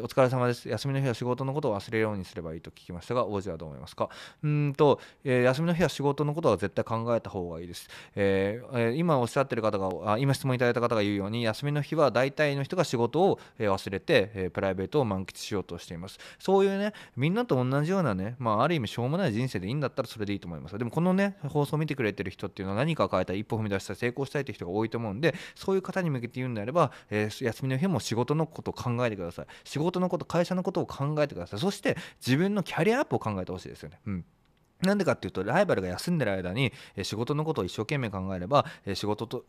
お疲れ様です。休みの日は仕事のことを忘れるようにすればいいと聞きましたが、王子はどう思いますかうんと、えー、休みの日は仕事のことは絶対考えた方がいいです。えー、今おっしゃってる方が、あ今質問いただいた方が言うように、休みの日は大体の人が仕事を忘れて、えプライベートを満喫しようとしています。そういうね、みんなと同じようなね、まあ、ある意味しょうもない人生でいいんだったらそれでいいと思います。でもこのね、放送を見てくれてる人っていうのは何か変えたい、一歩踏み出したい、成功したいという人が多いと思うんで、そういう方に向けて言うんであれば、えー、休みの日も仕事のことを考えてください。仕事事のこと会社のことを考えてくださいそして自分のキャリアアップを考えてほしいですよね。うんなんでかっていうとライバルが休んでる間に仕事のことを一生懸命考えれば仕事と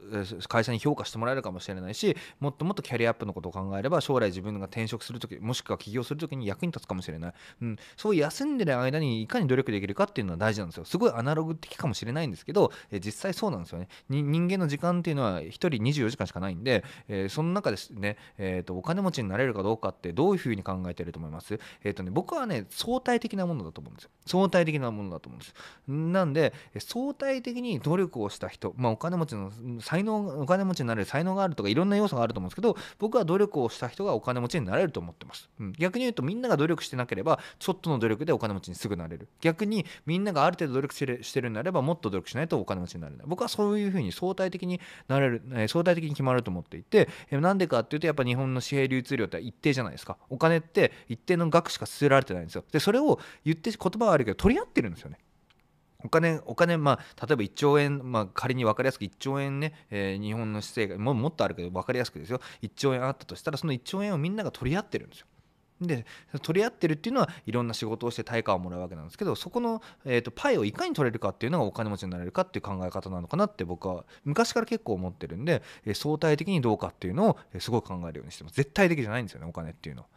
会社に評価してもらえるかもしれないしもっともっとキャリアアップのことを考えれば将来自分が転職するときもしくは起業するときに役に立つかもしれない、うん、そういう休んでる間にいかに努力できるかっていうのは大事なんですよすごいアナログ的かもしれないんですけど実際そうなんですよね人間の時間っていうのは1人24時間しかないんでその中でね、えー、とお金持ちになれるかどうかってどういうふうに考えてると思いますえっ、ー、とね僕はね相対的なものだと思うんですよ相対的なものだと思うんです。なんで相対的に努力をした人、まあ、お金持ちの才能お金持ちになれる才能があるとかいろんな要素があると思うんですけど僕は努力をした人がお金持ちになれると思ってます。うん、逆に言うとみんなが努力してなければちょっとの努力でお金持ちにすぐなれる。逆にみんながある程度努力してるんであればもっと努力しないとお金持ちになれない。僕はそういうふうに相対的になれる、え相対的に決まると思っていて、えなんでかっていうとやっぱ日本の紙幣流通量って一定じゃないですか。お金って一定の額しか据えられてないんですよ。でそれを言って言葉はあるけど取り合ってるんですよね。お金、お金、まあ、例えば1兆円、まあ、仮に分かりやすく1兆円ね、えー、日本の姿勢がも、もっとあるけど分かりやすくですよ、1兆円あったとしたら、その1兆円をみんなが取り合ってるんですよ。で取り合ってるっていうのはいろんな仕事をして対価をもらうわけなんですけどそこの、えーと、パイをいかに取れるかっていうのがお金持ちになれるかっていう考え方なのかなって僕は昔から結構思ってるんで、え相対的にどうかっていうのをすごい考えるようにしてます絶対的じゃないんですよねお金っていうのは。